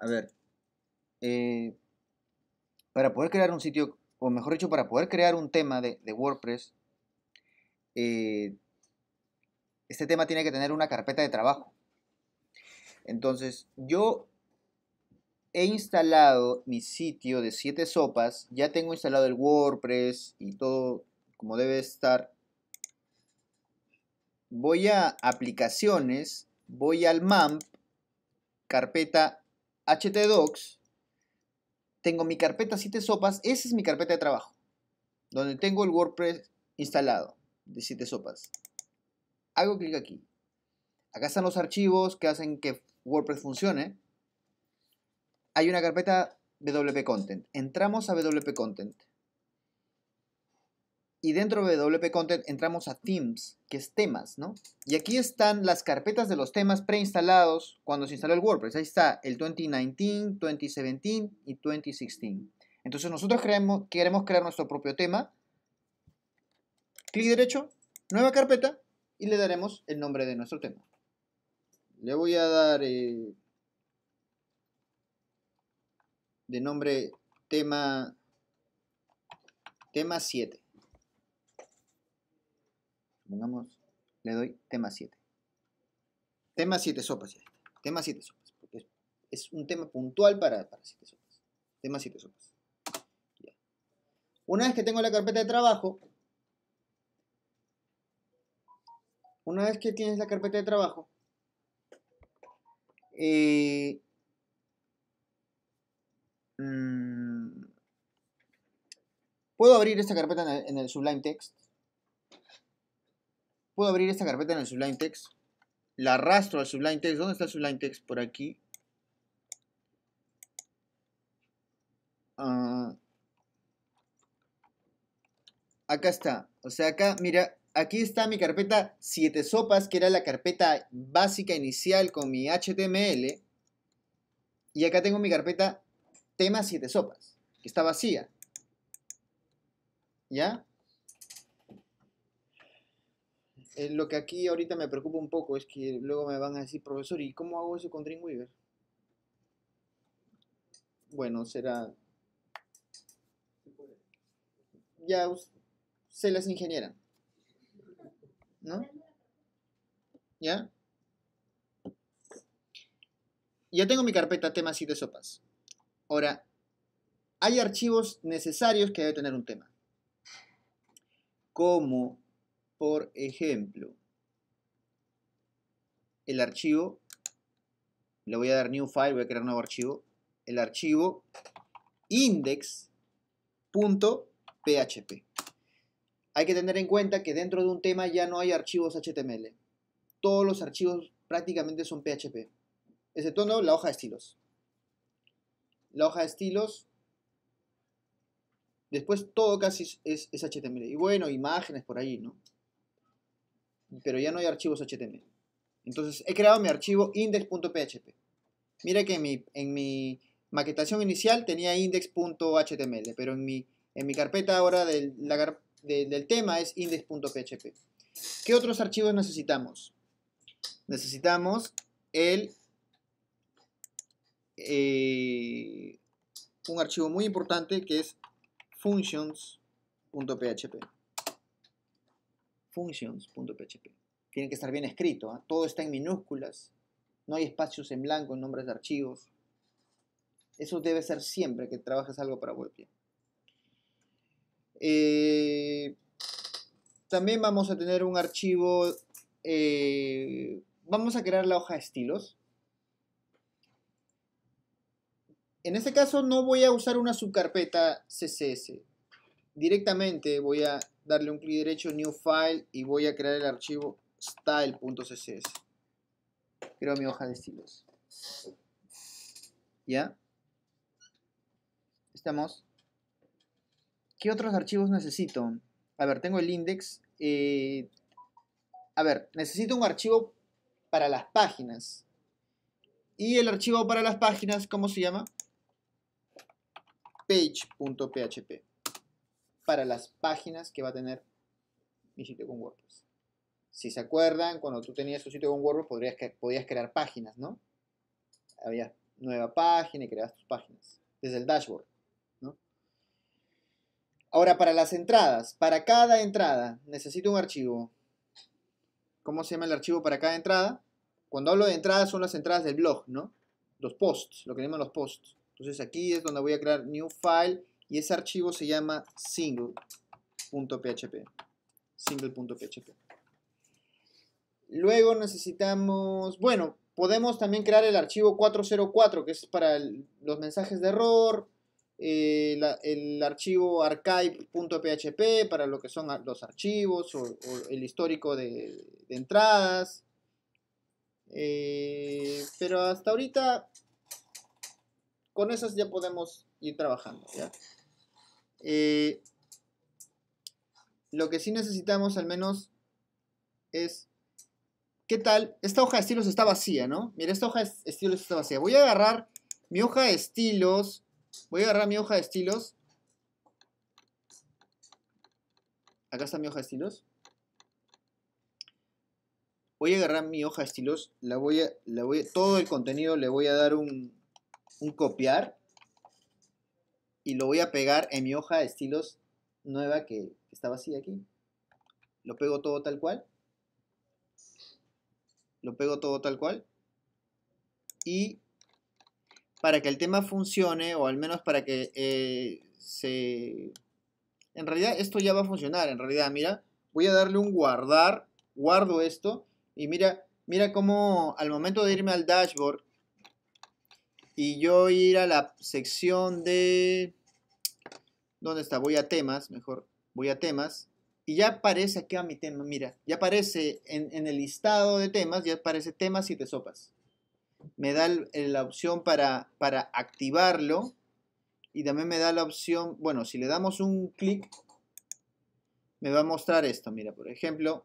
A ver, eh, para poder crear un sitio, o mejor dicho, para poder crear un tema de, WordPress, eh, este tema tiene que tener una carpeta de trabajo. Entonces, yo he instalado mi sitio de siete sopas, ya tengo instalado el WordPress y todo como debe estar. Voy a aplicaciones, voy al MAMP, carpeta htdocs, tengo mi carpeta Siete Sopas, esa es mi carpeta de trabajo, donde tengo el WordPress instalado de Siete Sopas. Hago clic aquí. Acá están los archivos que hacen que WordPress funcione. Hay una carpeta WP Content. Entramos a WP Content. Y dentro de WP Content entramos a Themes, que es temas, ¿no? Y aquí están las carpetas de los temas preinstalados cuando se instaló el WordPress. Ahí está el 2019, 2017 y 2016. Entonces nosotros queremos crear nuestro propio tema. Clic derecho, nueva carpeta y le daremos el nombre de nuestro tema. Le voy a dar eh, de nombre tema tema 7 le doy tema 7. Tema 7 sopas ya Tema 7 sopas. Porque es, un tema puntual para, 7 sopas. Tema 7 sopas. Una vez que tengo la carpeta de trabajo, una vez que tienes la carpeta de trabajo, eh, mm, puedo abrir esta carpeta en el Sublime Text puedo abrir esta carpeta en el Sublime Text, la arrastro al Sublime Text. ¿Dónde está el Sublime Text? Por aquí. Ah, acá está. O sea, acá, mira, aquí está mi carpeta 7 sopas, que era la carpeta básica inicial con mi HTML. Y acá tengo mi carpeta tema 7 sopas, que está vacía. ¿Ya? Eh, lo que aquí ahorita me preocupa un poco es que luego me van a decir, profesor, ¿y cómo hago eso con Dreamweaver? Bueno, será... Ya se las ingenieran. ¿No? ¿Ya? Ya tengo mi carpeta temas y de sopas. Ahora, hay archivos necesarios que debe tener un tema. Como por ejemplo, el archivo, le voy a dar new file, voy a crear un nuevo archivo, el archivo index.php. Hay que tener en cuenta que dentro de un tema ya no hay archivos HTML. Todos los archivos prácticamente son PHP, excepto ¿no? la hoja de estilos. La hoja de estilos Después todo casi es, es, HTML. Y bueno, imágenes por ahí, ¿no? pero ya no hay archivos HTML. Entonces he creado mi archivo index.php. Mira que en mi, maquetación inicial tenía index.html, pero en mi, carpeta ahora del, tema es index.php. ¿Qué otros archivos necesitamos? Necesitamos el, eh, un archivo muy importante que es functions.php functions.php. Tiene que estar bien escrito. ¿ah? Todo está en minúsculas. No hay espacios en blanco en nombres de archivos. Eso debe ser siempre que trabajes algo para WordPress eh, también vamos a tener un archivo. Eh, vamos a crear la hoja de estilos. En este caso no voy a usar una subcarpeta CSS. Directamente voy a darle un clic derecho, New File y voy a crear el archivo style.css. Creo mi hoja de estilos. ¿Ya? ¿Estamos? ¿Qué otros archivos necesito? A ver, tengo el index. Eh, a ver, necesito un archivo para las páginas. Y el archivo para las páginas, ¿cómo se llama? Page.php para las páginas que va a tener mi sitio con WordPress. Si se acuerdan, cuando tú tenías tu sitio con WordPress podrías, podías crear páginas, ¿no? Había nueva página y creabas tus páginas desde el dashboard. ¿no? Ahora, para las entradas, para cada entrada necesito un archivo. ¿Cómo se llama el archivo para cada entrada? Cuando hablo de entradas son las entradas del blog, ¿no? Los posts, lo que llaman los posts. Entonces aquí es donde voy a crear new file y ese archivo se llama single.php. Single.php. Luego necesitamos, bueno, podemos también crear el archivo 404, que es para los mensajes de error, eh, el archivo archive.php para lo que son los archivos o, el histórico de, entradas. Eh, pero hasta ahorita, con esas ya podemos ir trabajando. Eh, lo que sí necesitamos al menos es... ¿Qué tal? Esta hoja de estilos está vacía, ¿no? Mira, esta hoja de estilos está vacía. Voy a agarrar mi hoja de estilos. Voy a agarrar mi hoja de estilos. Acá está mi hoja de estilos. Voy a agarrar mi hoja de estilos. La voy a, todo el contenido le voy a dar un, un copiar y lo voy a pegar en mi hoja de estilos nueva que estaba así aquí. Lo pego todo tal cual. Lo pego todo tal cual. Y para que el tema funcione, o al menos para que eh, se... En realidad esto ya va a funcionar, en realidad, mira, voy a darle un guardar, guardo esto, y mira, mira cómo al momento de irme al dashboard, y yo ir a la sección de ¿Dónde está? Voy a temas, mejor. Voy a temas. Y ya aparece aquí a mi tema, mira. Ya aparece en, el listado de temas, ya aparece temas y te sopas. Me da eh, la opción para, para activarlo. Y también me da la opción, bueno, si le damos un clic, me va a mostrar esto. Mira, por ejemplo,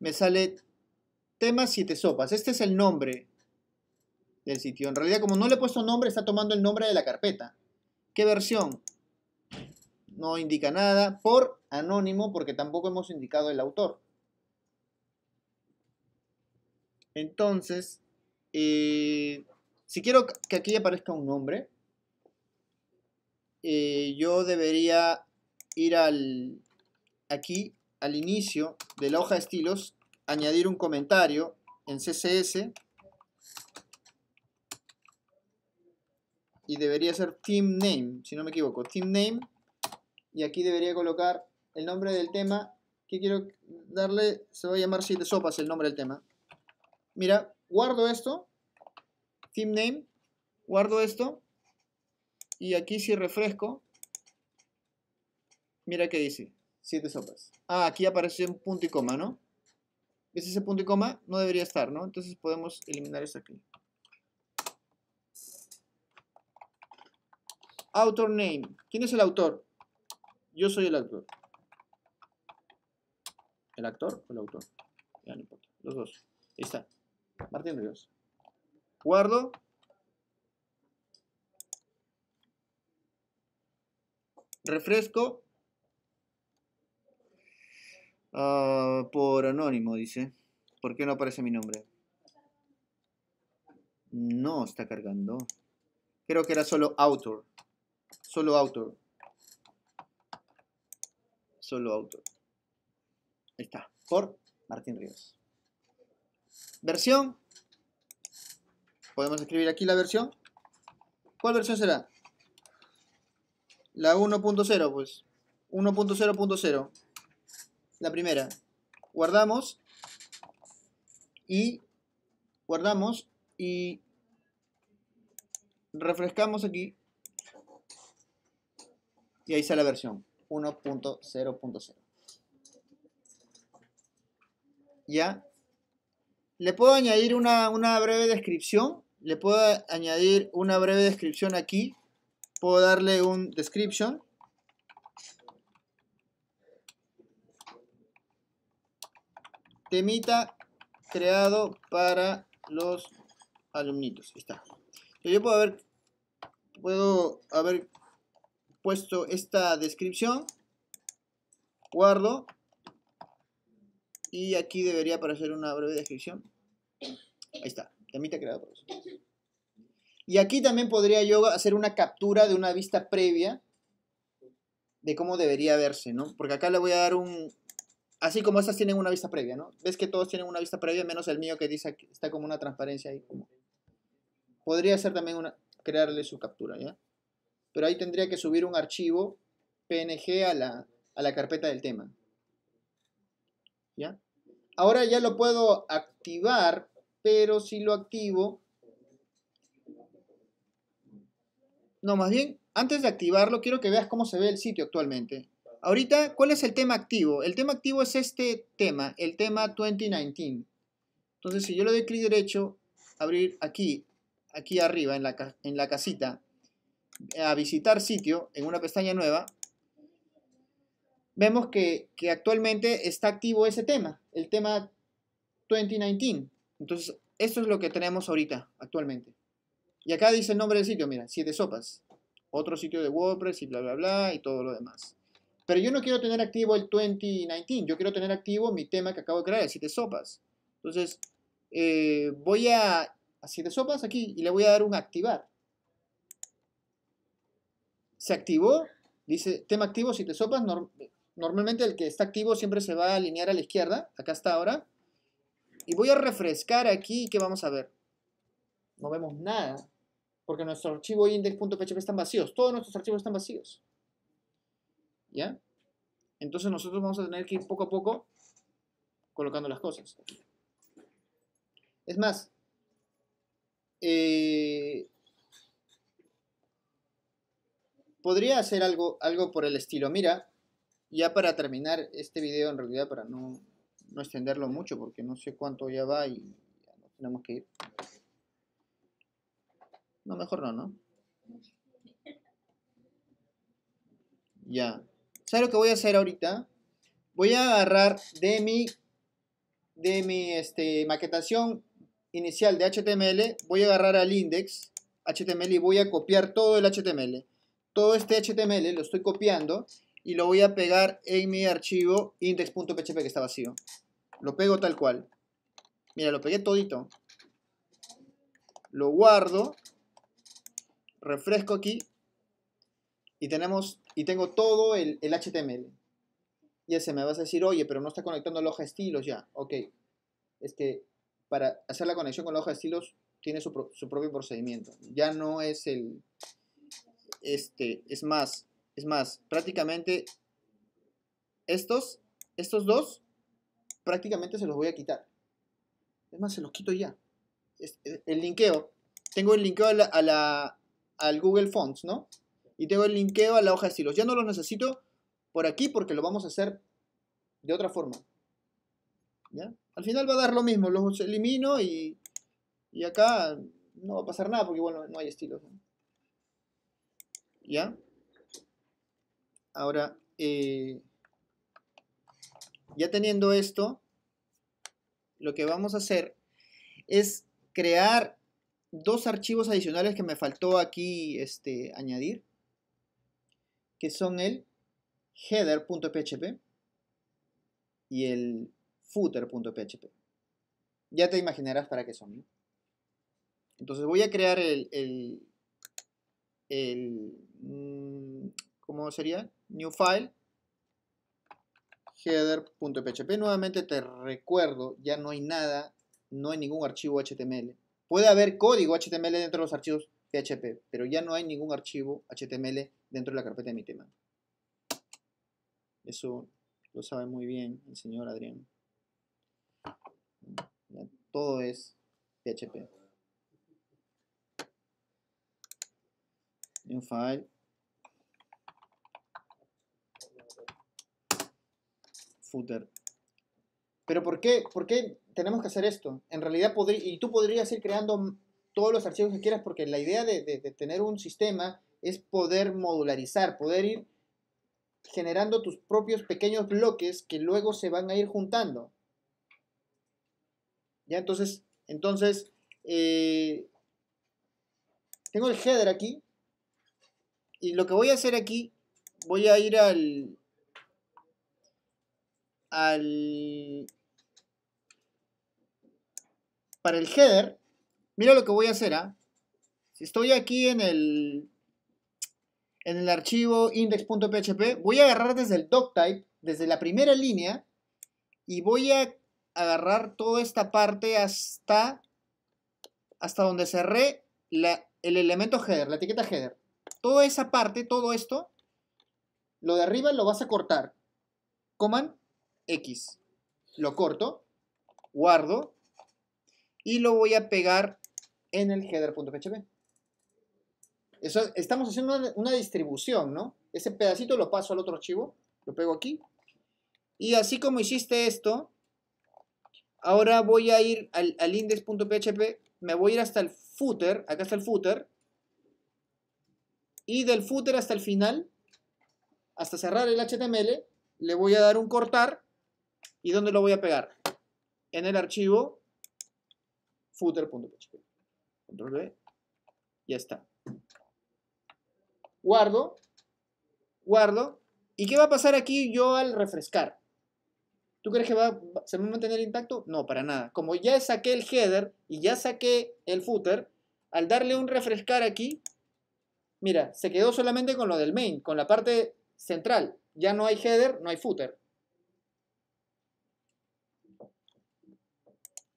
me sale temas siete sopas. Este es el nombre del sitio. En realidad, como no le he puesto nombre, está tomando el nombre de la carpeta. ¿Qué versión? no indica nada. Por anónimo, porque tampoco hemos indicado el autor. Entonces, eh, si quiero que aquí aparezca un nombre, eh, yo debería ir al, aquí, al inicio de la hoja de estilos, añadir un comentario en CSS y debería ser team name, si no me equivoco, team name y aquí debería colocar el nombre del tema que quiero darle, se va a llamar Siete Sopas el nombre del tema. Mira, guardo esto, team name, guardo esto, y aquí si refresco, mira qué dice, Siete Sopas. Ah, aquí aparece un punto y coma, ¿no? Es ese punto y coma? No debería estar, ¿no? Entonces podemos eliminar esto aquí. Author name. ¿Quién es el autor? Yo soy el actor. ¿El actor o el autor? Ya no importa. Los dos. Ahí está. Martín Ríos. Guardo. Refresco. Ah, por anónimo, dice. ¿Por qué no aparece mi nombre? No está cargando. Creo que era solo autor. Solo autor solo autor. Ahí está, por Martín Ríos. Versión. Podemos escribir aquí la versión. ¿Cuál versión será? La 1.0, pues. 1.0.0. La primera. Guardamos. Y guardamos y refrescamos aquí. Y ahí está la versión. 1.0.0. ¿Ya? Le puedo añadir una, una breve descripción. Le puedo añadir una breve descripción aquí. Puedo darle un description. Temita creado para los alumnitos. Está. Yo puedo haber, puedo haber puesto esta descripción. Guardo. Y aquí debería aparecer una breve descripción. Ahí está. También te ha creado Y aquí también podría yo hacer una captura de una vista previa de cómo debería verse, ¿no? Porque acá le voy a dar un... Así como estas tienen una vista previa, ¿no? Ves que todos tienen una vista previa, menos el mío que dice que está como una transparencia ahí. Podría hacer también una... crearle su captura, ¿ya? pero ahí tendría que subir un archivo PNG a la, carpeta del tema. ¿Ya? Ahora ya lo puedo activar, pero si lo activo... No, más bien, antes de activarlo, quiero que veas cómo se ve el sitio actualmente. Ahorita, ¿cuál es el tema activo? El tema activo es este tema, el tema 2019. Entonces, si yo le doy clic derecho, abrir aquí, aquí arriba, en la, en la casita, a visitar sitio en una pestaña nueva, vemos que, actualmente está activo ese tema, el tema 2019. Entonces, esto es lo que tenemos ahorita, actualmente. Y acá dice el nombre del sitio, mira, Siete Sopas. Otro sitio de WordPress y bla, bla, bla, y todo lo demás. Pero yo no quiero tener activo el 2019, yo quiero tener activo mi tema que acabo de crear, el Siete Sopas. Entonces, eh, voy a, a Siete Sopas aquí y le voy a dar un activar se activó, dice tema activo, si te sopas, normalmente el que está activo siempre se va a alinear a la izquierda, acá está ahora, y voy a refrescar aquí, ¿qué vamos a ver? No vemos nada, porque nuestro archivo index.php están vacíos, todos nuestros archivos están vacíos, ¿ya? Entonces nosotros vamos a tener que ir poco a poco colocando las cosas. Es más, eh, podría hacer algo, algo por el estilo. Mira, ya para terminar este video, en realidad para no, extenderlo mucho, porque no sé cuánto ya va y no tenemos que ir. No, mejor no, ¿no? Ya. ¿Sabes lo que voy a hacer ahorita? Voy a agarrar de mi, de mi este, maquetación inicial de HTML, voy a agarrar al index HTML y voy a copiar todo el HTML todo este HTML lo estoy copiando y lo voy a pegar en mi archivo index.php que está vacío. Lo pego tal cual. Mira, lo pegué todito. Lo guardo. Refresco aquí. Y tenemos y tengo todo el, HTML. Ya se me vas a decir, oye, pero no está conectando la hoja de estilos ya. Ok. Es que para hacer la conexión con la hoja de estilos tiene su propio procedimiento. Ya no es el, este, es más, es más, prácticamente estos, estos dos, prácticamente se los voy a quitar. Es más, se los quito ya. Eh, el linkeo, tengo el linkeo a la, al Google Fonts, ¿no? Y tengo el linkeo a la hoja de estilos. Ya no los necesito por aquí porque lo vamos a hacer de otra forma. ¿Ya? Al final va a dar lo mismo, los elimino y, y acá no va a pasar nada porque bueno, no, hay estilos. ¿Ya? Ahora, eh, ya teniendo esto, lo que vamos a hacer es crear dos archivos adicionales que me faltó aquí este, añadir, que son el header.php y el footer.php. Ya te imaginarás para qué son. Entonces voy a crear el Mm, ¿cómo sería? New file, header.php. Nuevamente te recuerdo, ya no hay nada, no hay ningún archivo HTML. Puede haber código HTML dentro de los archivos PHP, pero ya no hay ningún archivo HTML dentro de la carpeta de mi tema. Eso lo sabe muy bien el señor Adrián. todo es PHP. new file footer pero ¿por qué, por tenemos que hacer esto? En realidad podría, y tú podrías ir creando todos los archivos que quieras porque la idea de, tener un sistema es poder modularizar, poder ir generando tus propios pequeños bloques que luego se van a ir juntando. Ya, entonces, entonces, eh, tengo el header aquí, y lo que voy a hacer aquí, voy a ir al... Al... Para el header, mira lo que voy a hacer, ¿ah? Si estoy aquí en el... En el archivo index.php, voy a agarrar desde el doctype, desde la primera línea, y voy a agarrar toda esta parte hasta, hasta donde cerré el elemento header, la etiqueta header toda esa parte, todo esto, lo de arriba lo vas a cortar. Coman X. Lo corto, guardo y lo voy a pegar en el header.php. Eso, estamos haciendo una, distribución, ¿no? Ese pedacito lo paso al otro archivo, lo pego aquí. Y así como hiciste esto, ahora voy a ir al, al index.php, me voy a ir hasta el footer, acá está el footer, y del footer hasta el final, hasta cerrar el HTML, le voy a dar un cortar y ¿dónde lo voy a pegar? En el archivo footer.php. Control v Ya está. Guardo. Guardo. ¿Y qué va a pasar aquí yo al refrescar? ¿Tú crees que va, se va a mantener intacto? No, para nada. Como ya saqué el header y ya saqué el footer, al darle un refrescar aquí, Mira, se quedó solamente con lo del main, con la parte central. Ya no hay header, no hay footer.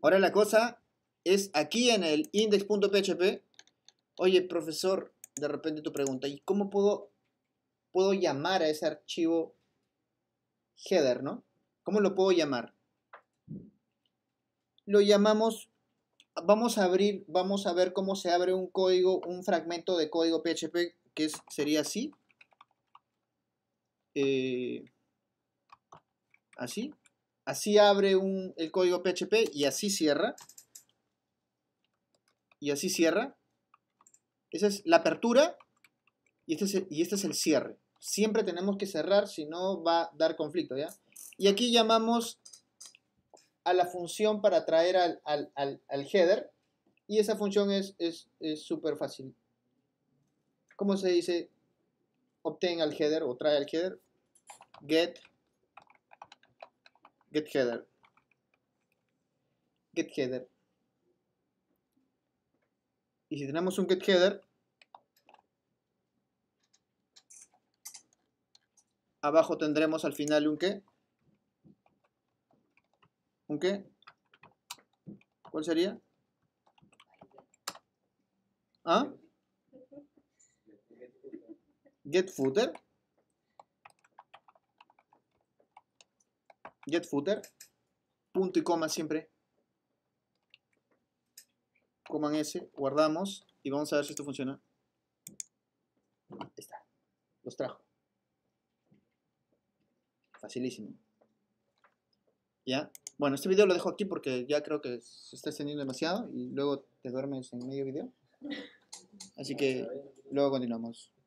Ahora la cosa es aquí en el index.php. Oye, profesor, de repente tu pregunta, ¿y cómo puedo, puedo llamar a ese archivo header, no? ¿Cómo lo puedo llamar? Lo llamamos vamos a abrir, vamos a ver cómo se abre un código, un fragmento de código PHP que sería así. Eh, así. Así abre el código PHP y así cierra. Y así cierra. Esa es la apertura y este es y este es el cierre. Siempre tenemos que cerrar, si no va a dar conflicto, ¿ya? Y aquí llamamos a la función para traer al, al, al, header y esa función es súper es, fácil. ¿Cómo se dice? Obtén al header o trae al header. Get, get header. Get header. Y si tenemos un get header, abajo tendremos al final un que ¿Un qué? ¿Cuál sería? ¿Ah? Get footer. Get footer. Punto y coma siempre. Coman S, guardamos y vamos a ver si esto funciona. Ahí está. Los trajo. Facilísimo. ¿Ya? Bueno, este video lo dejo aquí porque ya creo que se está extendiendo demasiado y luego te duermes en medio video. Así que luego continuamos.